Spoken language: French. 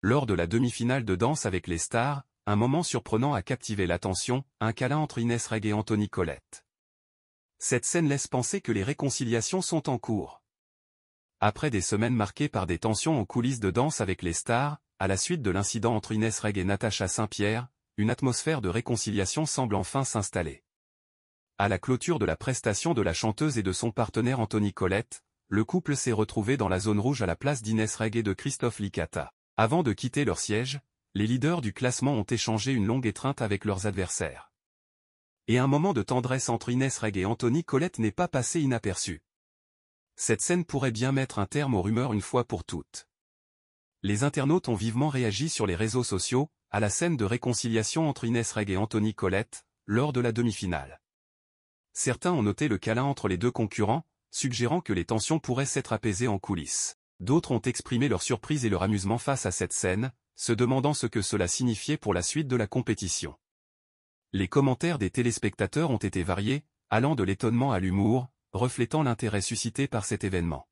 Lors de la demi-finale de Danse avec les stars, un moment surprenant a captivé l'attention, un câlin entre Inès Reg et Anthony Colette. Cette scène laisse penser que les réconciliations sont en cours. Après des semaines marquées par des tensions en coulisses de Danse avec les stars, à la suite de l'incident entre Inès Reg et Natacha Saint-Pierre, une atmosphère de réconciliation semble enfin s'installer. À la clôture de la prestation de la chanteuse et de son partenaire Anthony Colette, le couple s'est retrouvé dans la zone rouge à la place d'Inès Reg et de Christophe Licata. Avant de quitter leur siège, les leaders du classement ont échangé une longue étreinte avec leurs adversaires. Et un moment de tendresse entre Inès Regg et Anthony Colette n'est pas passé inaperçu. Cette scène pourrait bien mettre un terme aux rumeurs une fois pour toutes. Les internautes ont vivement réagi sur les réseaux sociaux, à la scène de réconciliation entre Inès Regg et Anthony Colette, lors de la demi-finale. Certains ont noté le câlin entre les deux concurrents, suggérant que les tensions pourraient s'être apaisées en coulisses. D'autres ont exprimé leur surprise et leur amusement face à cette scène, se demandant ce que cela signifiait pour la suite de la compétition. Les commentaires des téléspectateurs ont été variés, allant de l'étonnement à l'humour, reflétant l'intérêt suscité par cet événement.